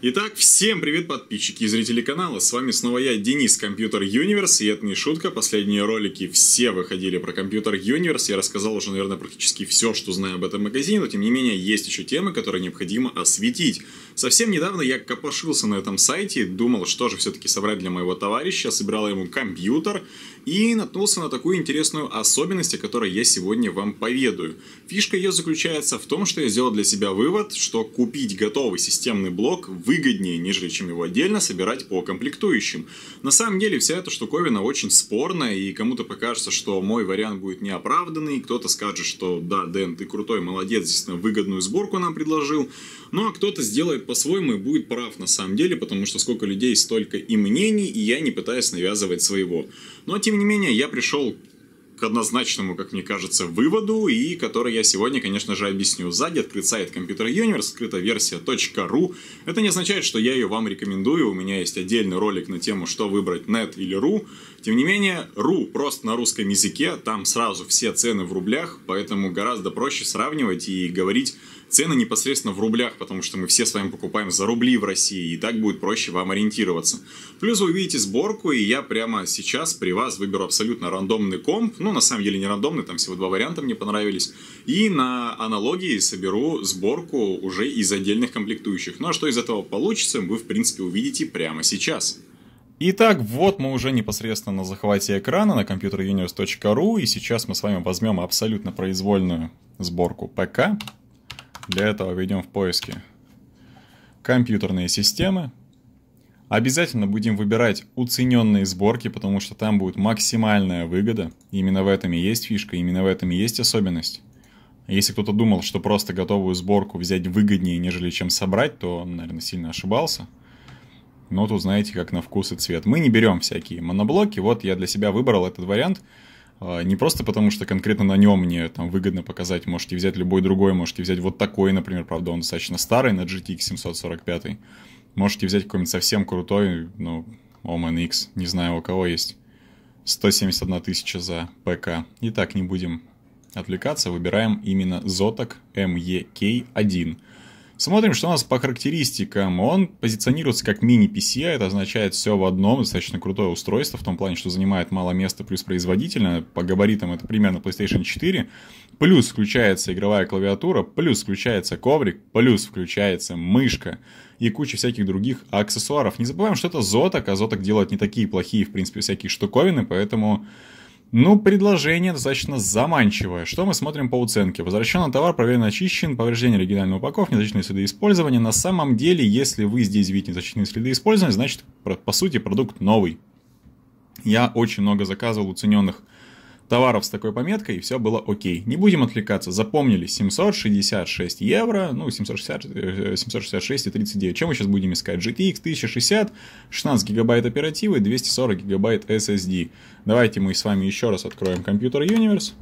Итак, всем привет, подписчики и зрители канала, с вами снова я, Денис, Компьютер Юниверс, и это не шутка, последние ролики все выходили про Компьютер Юниверс, я рассказал уже, наверное, практически все, что знаю об этом магазине, но тем не менее, есть еще темы, которые необходимо осветить. Совсем недавно я копошился на этом сайте, думал, что же все-таки собрать для моего товарища, собирал ему компьютер и наткнулся на такую интересную особенность, о которой я сегодня вам поведаю. Фишка ее заключается в том, что я сделал для себя вывод, что купить готовый системный блок выгоднее, нежели чем его отдельно собирать по комплектующим. На самом деле вся эта штуковина очень спорная, и кому-то покажется, что мой вариант будет неоправданный, кто-то скажет, что да, Дэн, ты крутой, молодец, действительно выгодную сборку нам предложил, ну а кто-то сделает по-своему и будет прав на самом деле, потому что сколько людей, столько и мнений, и я не пытаюсь навязывать своего. Но тем не менее, я пришел к однозначному, как мне кажется, выводу, и который я сегодня, конечно же, объясню. Сзади открыт сайт Computer Universe, скрыта версия .ru. Это не означает, что я ее вам рекомендую, у меня есть отдельный ролик на тему, что выбрать .net или .ru. Тем не менее, .ru просто на русском языке, там сразу все цены в рублях, поэтому гораздо проще сравнивать и говорить Цены непосредственно в рублях, потому что мы все с вами покупаем за рубли в России, и так будет проще вам ориентироваться. Плюс вы увидите сборку, и я прямо сейчас при вас выберу абсолютно рандомный комп, ну на самом деле не рандомный, там всего два варианта мне понравились, и на аналогии соберу сборку уже из отдельных комплектующих. Ну а что из этого получится, вы в принципе увидите прямо сейчас. Итак, вот мы уже непосредственно на захвате экрана на computeruniverse.ru, и сейчас мы с вами возьмем абсолютно произвольную сборку ПК, для этого введем в поиске компьютерные системы. Обязательно будем выбирать уцененные сборки, потому что там будет максимальная выгода. Именно в этом и есть фишка, именно в этом и есть особенность. Если кто-то думал, что просто готовую сборку взять выгоднее, нежели чем собрать, то он, наверное, сильно ошибался. Но тут знаете, как на вкус и цвет. Мы не берем всякие моноблоки. Вот я для себя выбрал этот вариант – а, не просто потому, что конкретно на нем мне там выгодно показать, можете взять любой другой, можете взять вот такой, например, правда, он достаточно старый, на GTX 745. Можете взять какой-нибудь совсем крутой, ну, Omen X, не знаю, у кого есть. 171 тысяча за ПК. Итак, не будем отвлекаться, выбираем именно Zotac MEK1. Смотрим, что у нас по характеристикам. Он позиционируется как мини-PC, это означает все в одном, достаточно крутое устройство, в том плане, что занимает мало места, плюс производительно. По габаритам это примерно PlayStation 4. Плюс включается игровая клавиатура, плюс включается коврик, плюс включается мышка и куча всяких других аксессуаров. Не забываем, что это зоток, а зоток делает не такие плохие, в принципе, всякие штуковины, поэтому ну, предложение достаточно заманчивое. Что мы смотрим по оценке? Возвращен товар, проверен, очищен, повреждение оригинальной упаковки, незначительные следы использования. На самом деле, если вы здесь видите незначительные следы использования, значит, по сути, продукт новый. Я очень много заказывал уцененных товаров с такой пометкой, и все было окей. Не будем отвлекаться, запомнили 766 евро, ну 760, 766 э, э, и 39. Чем мы сейчас будем искать? GTX 1060, 16 гигабайт оперативы, 240 гигабайт SSD. Давайте мы с вами еще раз откроем Computer Universe.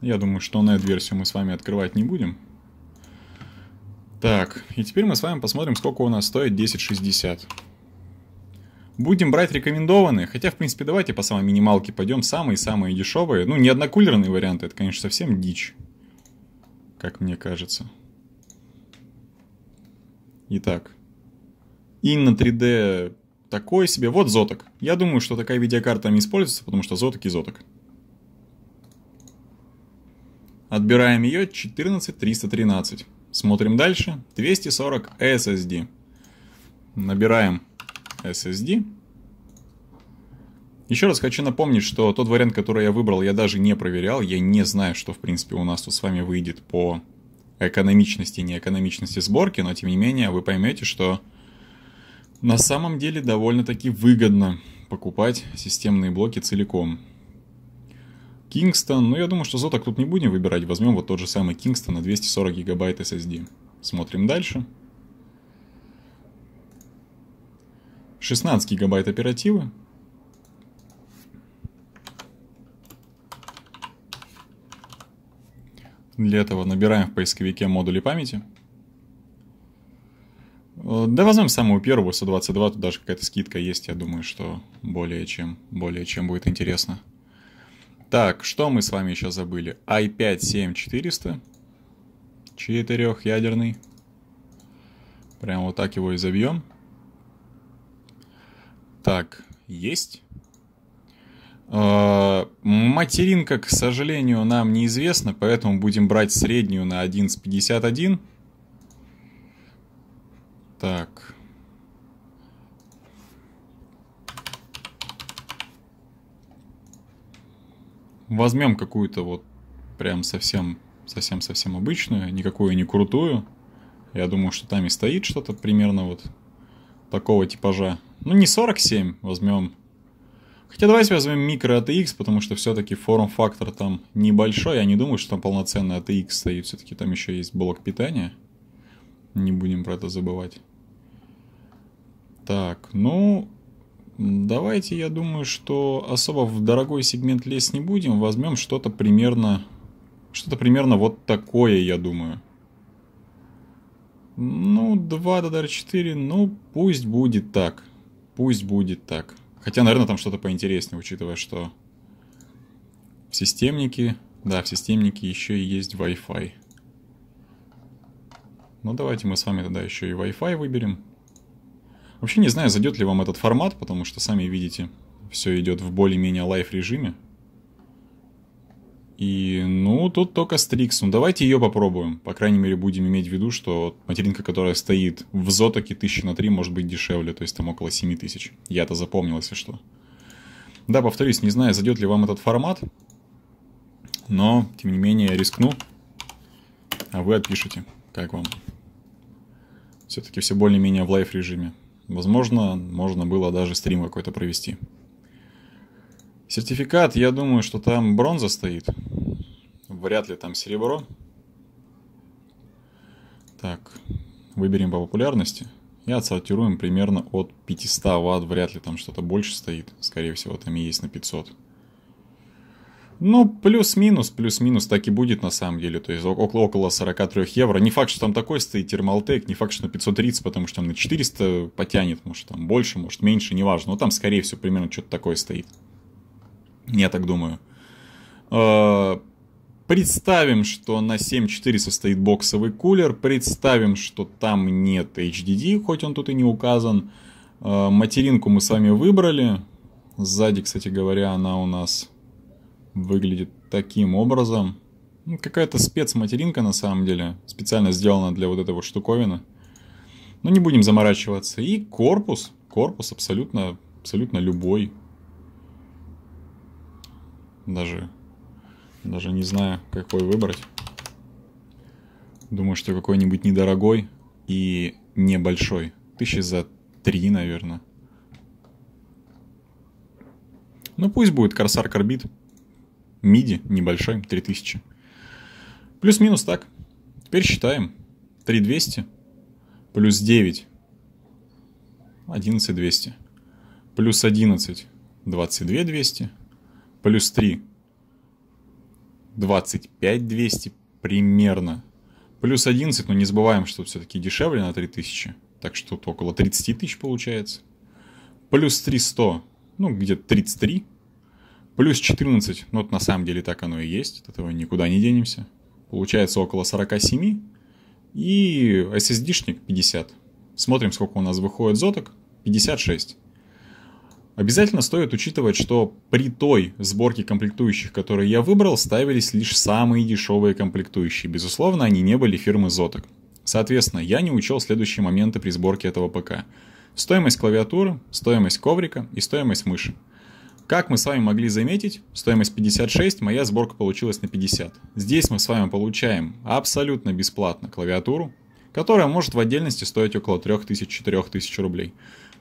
Я думаю, что на эту версию мы с вами открывать не будем. Так, и теперь мы с вами посмотрим, сколько у нас стоит 1060. Будем брать рекомендованные, хотя, в принципе, давайте по самой минималке пойдем, самые-самые дешевые. Ну, не однокулерные варианты, это, конечно, совсем дичь, как мне кажется. Итак, Инна 3D такой себе. Вот зоток. Я думаю, что такая видеокарта не используется, потому что зоток и зоток. Отбираем ее 14313. Смотрим дальше. 240 SSD. Набираем SSD. Еще раз хочу напомнить, что тот вариант, который я выбрал, я даже не проверял. Я не знаю, что, в принципе, у нас тут с вами выйдет по экономичности и неэкономичности сборки, но, тем не менее, вы поймете, что на самом деле довольно-таки выгодно покупать системные блоки целиком. Kingston, ну я думаю, что зоток тут не будем выбирать, возьмем вот тот же самый Kingston на 240 гигабайт SSD. Смотрим дальше. Дальше. 16 гигабайт оперативы. Для этого набираем в поисковике модули памяти. Э, да возьмем самую первую, 122, тут даже какая-то скидка есть, я думаю, что более чем, более чем будет интересно. Так, что мы с вами еще забыли? i5-7400, четырехъядерный. Прямо вот так его и забьем. Так, есть. А, материнка, к сожалению, нам неизвестна, поэтому будем брать среднюю на 11.51. Так. Возьмем какую-то вот прям совсем, совсем, совсем обычную, никакую не крутую. Я думаю, что там и стоит что-то примерно вот такого типажа. Ну, не 47 возьмем. Хотя давайте возьмем микро ATX, потому что все-таки форм-фактор там небольшой. Я не думаю, что там полноценный ATX стоит. Все-таки там еще есть блок питания. Не будем про это забывать. Так, ну, давайте, я думаю, что особо в дорогой сегмент лезть не будем. Возьмем что-то примерно, что-то примерно вот такое, я думаю. Ну, 2 DDR4, ну, пусть будет так. Пусть будет так. Хотя, наверное, там что-то поинтереснее, учитывая, что в системнике... Да, в системнике еще и есть Wi-Fi. Ну, давайте мы с вами тогда еще и Wi-Fi выберем. Вообще не знаю, зайдет ли вам этот формат, потому что, сами видите, все идет в более-менее лайф режиме. И, ну, тут только Стрикс. Ну, давайте ее попробуем. По крайней мере, будем иметь в виду, что материнка, которая стоит в Зотоке, 1000 на 3, может быть дешевле. То есть там около 7 тысяч. Я-то запомнил, если что. Да, повторюсь, не знаю, зайдет ли вам этот формат. Но, тем не менее, я рискну. А вы отпишите, как вам. Все-таки все более-менее в лайв режиме. Возможно, можно было даже стрим какой-то провести. Сертификат, я думаю, что там бронза стоит. Вряд ли там серебро. Так, выберем по популярности. И отсортируем примерно от 500 ватт. Вряд ли там что-то больше стоит. Скорее всего, там и есть на 500. Ну, плюс-минус, плюс-минус так и будет на самом деле. То есть около, около 43 евро. Не факт, что там такой стоит термалтек, не факт, что на 530, потому что там на 400 потянет. Может там больше, может меньше, неважно. Но там, скорее всего, примерно что-то такое стоит. Я так думаю. Э, представим, что на 7.4 состоит боксовый кулер. Представим, что там нет HDD, хоть он тут и не указан. Э, материнку мы с вами выбрали. Сзади, кстати говоря, она у нас выглядит таким образом. Ну, какая-то спецматеринка на самом деле. Специально сделана для вот этой вот штуковины. Но ну, не будем заморачиваться. И корпус. Корпус абсолютно, абсолютно любой. Даже, даже не знаю, какой выбрать. Думаю, что какой-нибудь недорогой и небольшой. Тысячи за три, наверное. Ну пусть будет Корсар Корбит. Миди небольшой, 3000. Плюс-минус так. Теперь считаем. 3200 плюс 9. 11200. Плюс 11, 22200 плюс 3, 25 200 примерно. Плюс 11, но не забываем, что все-таки дешевле на 3000. Так что тут около 30 тысяч получается. Плюс 3 ну где-то 33. Плюс 14, ну вот на самом деле так оно и есть, от этого никуда не денемся. Получается около 47. И SSD-шник 50. Смотрим, сколько у нас выходит зоток. 56. Обязательно стоит учитывать, что при той сборке комплектующих, которые я выбрал, ставились лишь самые дешевые комплектующие. Безусловно, они не были фирмы Zotac. Соответственно, я не учел следующие моменты при сборке этого ПК. Стоимость клавиатуры, стоимость коврика и стоимость мыши. Как мы с вами могли заметить, стоимость 56, моя сборка получилась на 50. Здесь мы с вами получаем абсолютно бесплатно клавиатуру, которая может в отдельности стоить около 3000-4000 рублей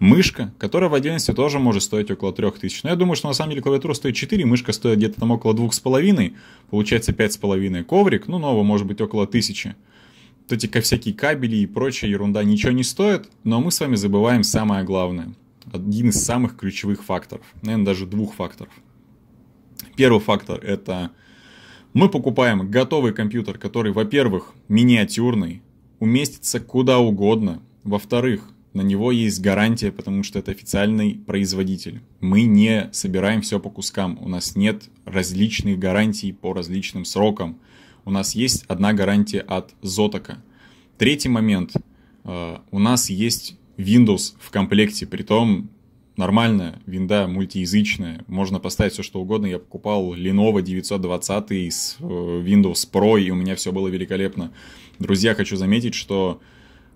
мышка, которая в отдельности тоже может стоить около 3000. Но я думаю, что на самом деле клавиатура стоит 4, мышка стоит где-то там около 2,5, получается 5,5. Коврик, ну, нового может быть около 1000. Вот эти всякие кабели и прочая ерунда ничего не стоит, но мы с вами забываем самое главное. Один из самых ключевых факторов, наверное, даже двух факторов. Первый фактор – это мы покупаем готовый компьютер, который, во-первых, миниатюрный, уместится куда угодно, во-вторых, на него есть гарантия, потому что это официальный производитель. Мы не собираем все по кускам, у нас нет различных гарантий по различным срокам. У нас есть одна гарантия от Зотока. Третий момент. Э, у нас есть Windows в комплекте, при том нормальная винда мультиязычная, можно поставить все что угодно. Я покупал Lenovo 920 с э, Windows Pro, и у меня все было великолепно. Друзья, хочу заметить, что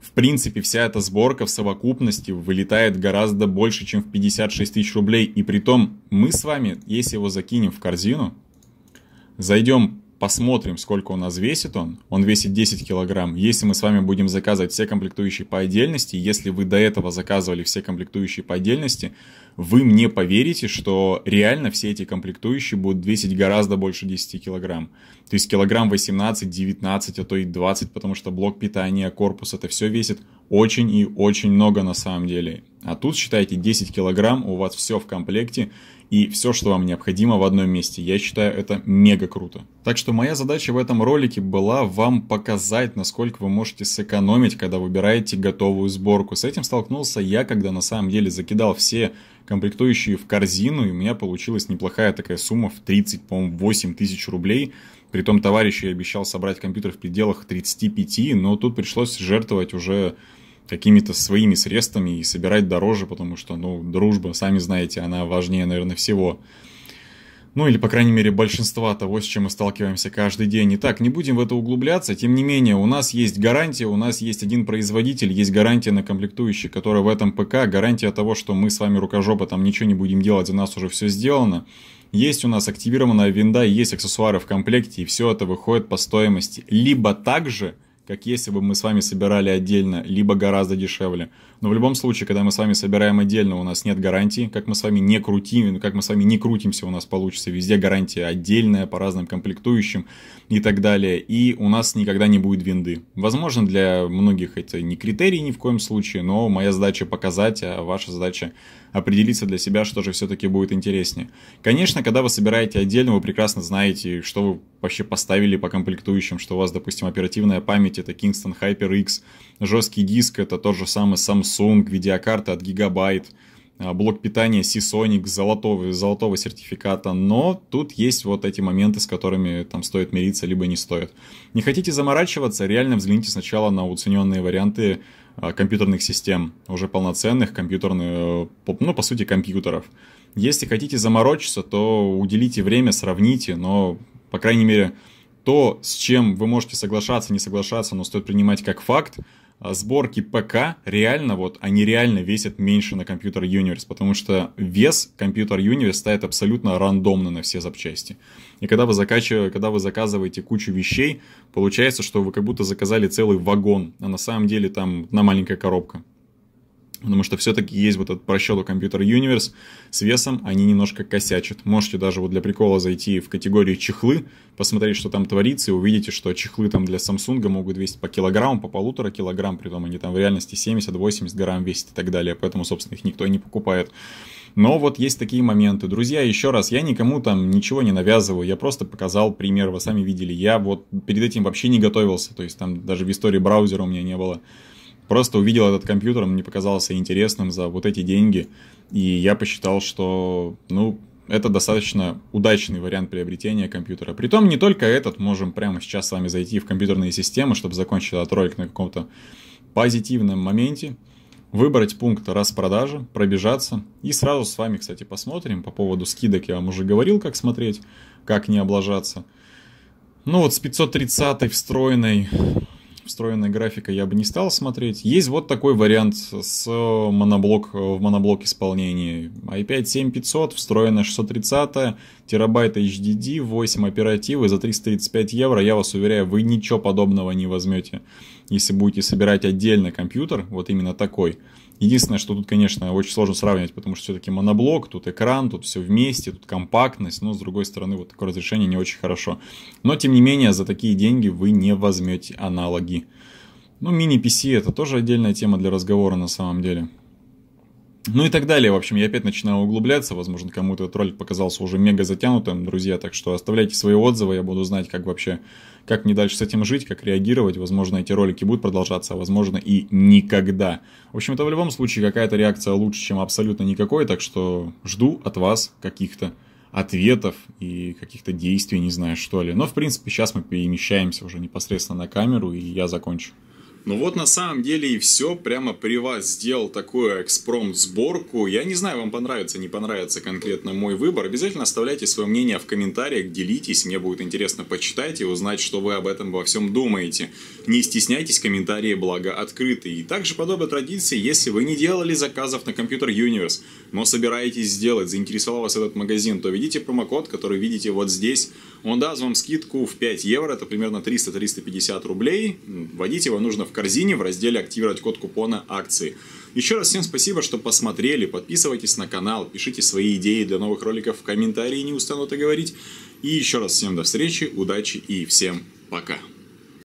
в принципе, вся эта сборка в совокупности вылетает гораздо больше, чем в 56 тысяч рублей. И при том, мы с вами, если его закинем в корзину, зайдем посмотрим, сколько у нас весит он. Он весит 10 килограмм. Если мы с вами будем заказывать все комплектующие по отдельности, если вы до этого заказывали все комплектующие по отдельности, вы мне поверите, что реально все эти комплектующие будут весить гораздо больше 10 килограмм. То есть килограмм 18, 19, а то и 20, потому что блок питания, корпус, это все весит очень и очень много на самом деле. А тут, считайте, 10 килограмм, у вас все в комплекте и все, что вам необходимо в одном месте. Я считаю, это мега круто. Так что моя задача в этом ролике была вам показать, насколько вы можете сэкономить, когда выбираете готовую сборку. С этим столкнулся я, когда на самом деле закидал все комплектующие в корзину, и у меня получилась неплохая такая сумма в 30, по-моему, 8 тысяч рублей Притом товарищ я обещал собрать компьютер в пределах 35, но тут пришлось жертвовать уже какими-то своими средствами и собирать дороже, потому что, ну, дружба, сами знаете, она важнее, наверное, всего ну или, по крайней мере, большинства того, с чем мы сталкиваемся каждый день. И так, не будем в это углубляться, тем не менее, у нас есть гарантия, у нас есть один производитель, есть гарантия на комплектующие, которая в этом ПК, гарантия того, что мы с вами рукожопа там ничего не будем делать, за нас уже все сделано. Есть у нас активированная винда, есть аксессуары в комплекте, и все это выходит по стоимости. Либо также как если бы мы с вами собирали отдельно, либо гораздо дешевле. Но в любом случае, когда мы с вами собираем отдельно, у нас нет гарантии, как мы с вами не крутим, как мы с вами не крутимся, у нас получится везде гарантия отдельная по разным комплектующим и так далее. И у нас никогда не будет винды. Возможно, для многих это не критерий ни в коем случае, но моя задача показать, а ваша задача определиться для себя, что же все-таки будет интереснее. Конечно, когда вы собираете отдельно, вы прекрасно знаете, что вы вообще поставили по комплектующим, что у вас, допустим, оперативная память память, это Kingston HyperX, жесткий диск, это тот же самый Samsung, видеокарта от Gigabyte, а, блок питания Seasonic золотого, золотого сертификата, но тут есть вот эти моменты, с которыми там стоит мириться, либо не стоит. Не хотите заморачиваться, реально взгляните сначала на уцененные варианты а, компьютерных систем, уже полноценных компьютерных, э, ну, по сути, компьютеров. Если хотите заморочиться, то уделите время, сравните, но, по крайней мере, то, с чем вы можете соглашаться, не соглашаться, но стоит принимать как факт, а, сборки ПК реально, вот, они реально весят меньше на компьютер Universe, потому что вес компьютер Universe ставит абсолютно рандомно на все запчасти. И когда вы, закачиваете, когда вы заказываете кучу вещей, получается, что вы как будто заказали целый вагон, а на самом деле там на маленькая коробка. Потому что все-таки есть вот этот по расчету компьютер Universe, с весом они немножко косячат. Можете даже вот для прикола зайти в категорию чехлы, посмотреть, что там творится, и увидите, что чехлы там для Samsung могут весить по килограмму, по полутора килограмм, при том они там в реальности 70-80 грамм весят и так далее, поэтому, собственно, их никто и не покупает. Но вот есть такие моменты. Друзья, еще раз, я никому там ничего не навязываю, я просто показал пример, вы сами видели. Я вот перед этим вообще не готовился, то есть там даже в истории браузера у меня не было просто увидел этот компьютер, он мне показался интересным за вот эти деньги, и я посчитал, что, ну, это достаточно удачный вариант приобретения компьютера. Притом не только этот, можем прямо сейчас с вами зайти в компьютерные системы, чтобы закончить этот ролик на каком-то позитивном моменте, выбрать пункт распродажи, пробежаться. И сразу с вами, кстати, посмотрим по поводу скидок. Я вам уже говорил, как смотреть, как не облажаться. Ну вот с 530 встроенной встроенная графика я бы не стал смотреть. Есть вот такой вариант с моноблок, в моноблок исполнении. i5-7500, встроенная 630, терабайт HDD, 8 оперативы за 335 евро. Я вас уверяю, вы ничего подобного не возьмете если будете собирать отдельно компьютер, вот именно такой. Единственное, что тут, конечно, очень сложно сравнивать, потому что все-таки моноблок, тут экран, тут все вместе, тут компактность, но с другой стороны вот такое разрешение не очень хорошо. Но тем не менее за такие деньги вы не возьмете аналоги. Ну, мини-PC это тоже отдельная тема для разговора на самом деле. Ну и так далее. В общем, я опять начинаю углубляться. Возможно, кому-то этот ролик показался уже мега затянутым, друзья. Так что оставляйте свои отзывы. Я буду знать, как вообще, как мне дальше с этим жить, как реагировать. Возможно, эти ролики будут продолжаться, а возможно и никогда. В общем, это в любом случае какая-то реакция лучше, чем абсолютно никакой. Так что жду от вас каких-то ответов и каких-то действий, не знаю, что ли. Но, в принципе, сейчас мы перемещаемся уже непосредственно на камеру, и я закончу. Ну вот на самом деле и все. Прямо при вас сделал такую экспромт сборку. Я не знаю, вам понравится, не понравится конкретно мой выбор. Обязательно оставляйте свое мнение в комментариях, делитесь. Мне будет интересно почитать и узнать, что вы об этом во всем думаете. Не стесняйтесь, комментарии, благо, открыты. И также подобно традиции, если вы не делали заказов на компьютер Universe, но собираетесь сделать, заинтересовал вас этот магазин, то введите промокод, который видите вот здесь. Он даст вам скидку в 5 евро, это примерно 300-350 рублей. Вводить его нужно в корзине в разделе «Активировать код купона акции». Еще раз всем спасибо, что посмотрели, подписывайтесь на канал, пишите свои идеи для новых роликов в комментарии, не устану это говорить. И еще раз всем до встречи, удачи и всем пока.